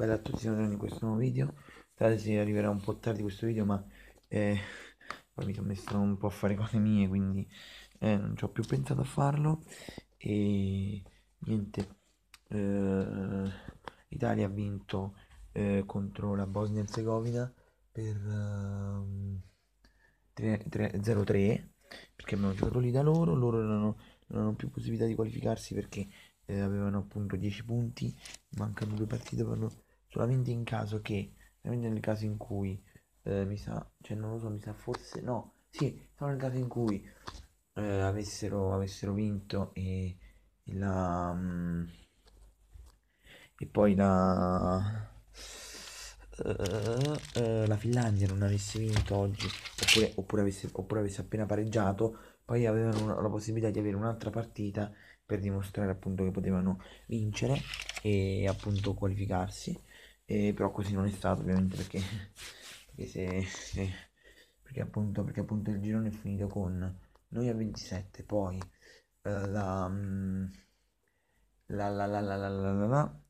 Bella a tutti, sono in questo nuovo video. Tra si arriverà un po' tardi questo video, ma eh, poi mi sono messo un po' a fare cose mie, quindi eh, non ci ho più pensato a farlo. E niente, eh, l'Italia ha vinto eh, contro la Bosnia Herzegovina per um, ehm, 0-3 perché abbiamo giocato lì da loro, loro non hanno, non hanno più possibilità di qualificarsi perché eh, avevano appunto 10 punti, mancano due partite per, solamente in caso che, solamente nel caso in cui, eh, mi sa, cioè non lo so, mi sa forse, no, sì, solo nel caso in cui eh, avessero, avessero vinto e, e la... Mm, e poi la... Uh, uh, la Finlandia non avesse vinto oggi oppure, oppure, avesse, oppure avesse appena pareggiato poi avevano una, la possibilità di avere un'altra partita per dimostrare appunto che potevano vincere e appunto qualificarsi eh, però così non è stato ovviamente perché, perché, se, se, perché, appunto, perché appunto il girone è finito con noi a 27, poi eh, mm, la la, la, la, la, la, la, la, la,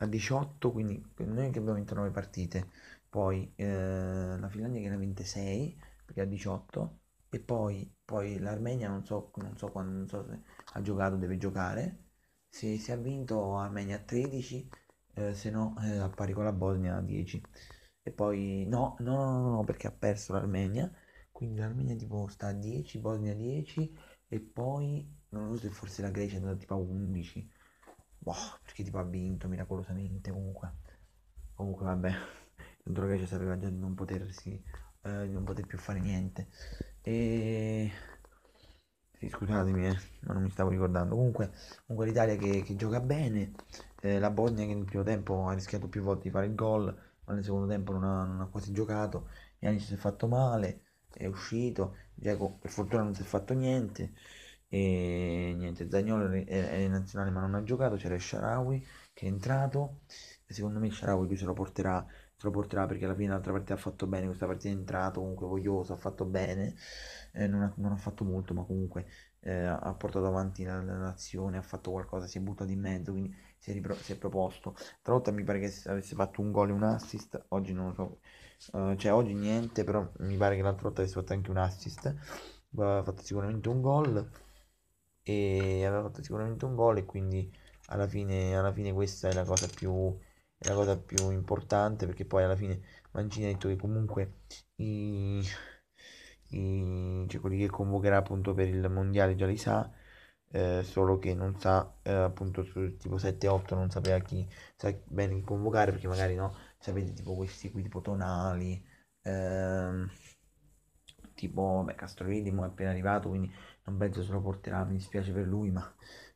a 18, quindi noi che abbiamo 29 partite, poi eh, la Finlandia che ne ha 26 perché ha 18 e poi, poi l'Armenia non so, non so quando non so se ha giocato, deve giocare, se, se ha vinto Armenia a 13 eh, se no eh, pari con la Bosnia a 10. E poi no, no, no, no, perché ha perso l'Armenia, quindi l'Armenia tipo sta a 10, Bosnia 10 e poi non lo so se forse la Grecia è andata tipo a 11. Boh, perché tipo ha vinto miracolosamente comunque. Comunque vabbè, tanto la Grecia sapeva già di non potersi eh, di non poter più fare niente. E sì, scusatemi, eh, ma non mi stavo ricordando. Comunque, comunque l'Italia che, che, gioca bene, eh, la Bosnia che nel primo tempo ha rischiato più volte di fare il gol, ma nel secondo tempo non ha, non ha quasi giocato. Janic si è fatto male, è uscito, Diego per fortuna non si è fatto niente e niente Zagnolo è in nazionale ma non ha giocato c'era Sharawi che è entrato e secondo me Sharawi lui se lo porterà se lo porterà perché alla fine l'altra partita ha fatto bene questa partita è entrato comunque voglioso ha fatto bene eh, non, ha, non, ha, fatto molto ma comunque eh, ha portato avanti la, la nazione ha fatto qualcosa si è buttato in mezzo quindi si è, ripro- si è proposto tra l'altro mi pare che avesse fatto un gol e un assist oggi non lo so uh, cioè oggi niente però mi pare che l'altra volta avesse fatto anche un assist ha fatto sicuramente un gol e aveva fatto sicuramente un gol e quindi alla fine, alla fine questa è la cosa più è la cosa più importante perché poi alla fine Mancini ha detto che comunque i, i, cioè quelli che convocherà appunto per il mondiale già li sa eh, solo che non sa eh, appunto su tipo 7-8 non sapeva chi sa bene chi convocare perché magari no sapete tipo questi qui tipo Tonali ehm, tipo boh, Castrovilli è appena arrivato, quindi non penso se lo porterà, mi dispiace per lui, ma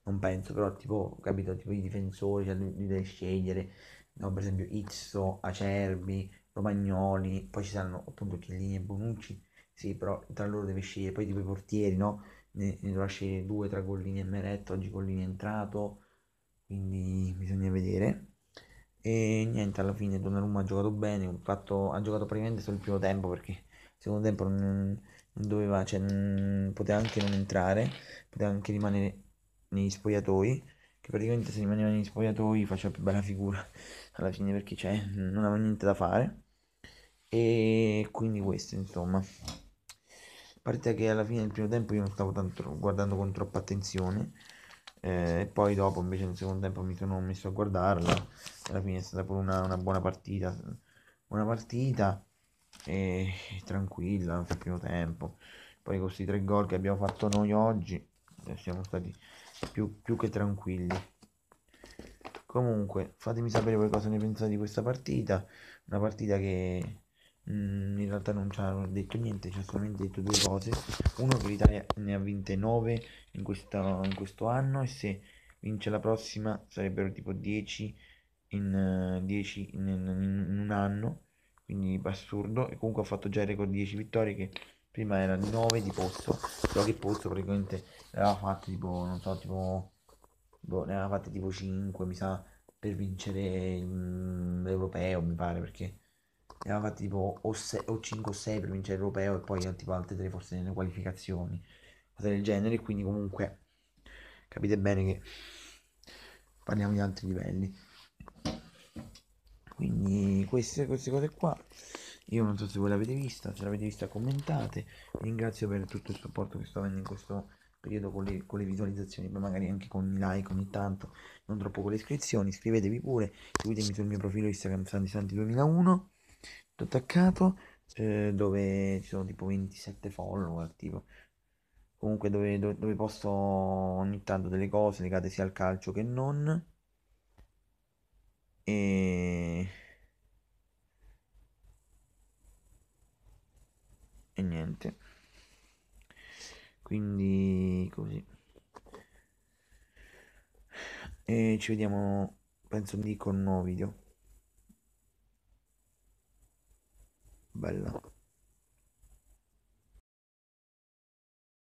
non penso, però tipo, capito, tipo i difensori, cioè lui, deve scegliere, no, per esempio Izzo, Acerbi, Romagnoli, poi ci saranno appunto Chiellini e Bonucci, sì, però tra loro deve scegliere, poi tipo i portieri, no? Ne, ne dovrà scegliere due tra Collini e Meretto, oggi Collini è entrato, quindi bisogna vedere. E niente, alla fine Donnarumma ha giocato bene, fatto, ha giocato praticamente solo il primo tempo perché secondo tempo non, non doveva, cioè, non, poteva anche non entrare, poteva anche rimanere negli spogliatoi, che praticamente se rimaneva negli spogliatoi faceva più bella figura alla fine perché cioè, non aveva niente da fare. E quindi questo, insomma. A parte che alla fine del primo tempo io non stavo tanto guardando con troppa attenzione. Eh, e poi dopo invece nel secondo tempo mi sono messo a guardarla. Alla fine è stata pure una, una buona partita. Una partita e tranquilla anche al primo tempo. Poi con questi tre gol che abbiamo fatto noi oggi eh, siamo stati più, più che tranquilli. Comunque fatemi sapere voi cosa ne pensate di questa partita, una partita che mh, mm, in realtà non ci ha detto niente, ci ha solamente detto due cose. Uno che l'Italia ne ha vinte 9 in, questa, in questo anno e se vince la prossima sarebbero tipo 10 in, uh, 10 in, in, in un anno quindi assurdo e comunque ho fatto già il record 10 vittorie che prima era 9 di Pozzo solo che Pozzo praticamente ne aveva fatte tipo non so tipo boh, ne aveva fatte tipo 5 mi sa per vincere mm, l'europeo mi pare perché ne aveva fatte tipo o, se, o 5 o 6 per vincere l'europeo e poi tipo altre 3 forse nelle qualificazioni cose del genere quindi comunque capite bene che parliamo di altri livelli quindi queste, queste cose qua io non so se voi l'avete vista se l'avete vista commentate vi ringrazio per tutto il supporto che sto avendo in questo periodo con le, con le visualizzazioni poi magari anche con i like ogni tanto non troppo con le iscrizioni iscrivetevi pure seguitemi sul mio profilo instagram santisanti 2001 tutto attaccato eh, dove ci sono tipo 27 follower tipo comunque dove, dove, dove posto ogni tanto delle cose legate sia al calcio che non e... e niente quindi così e ci vediamo penso lì con un nuovo video bella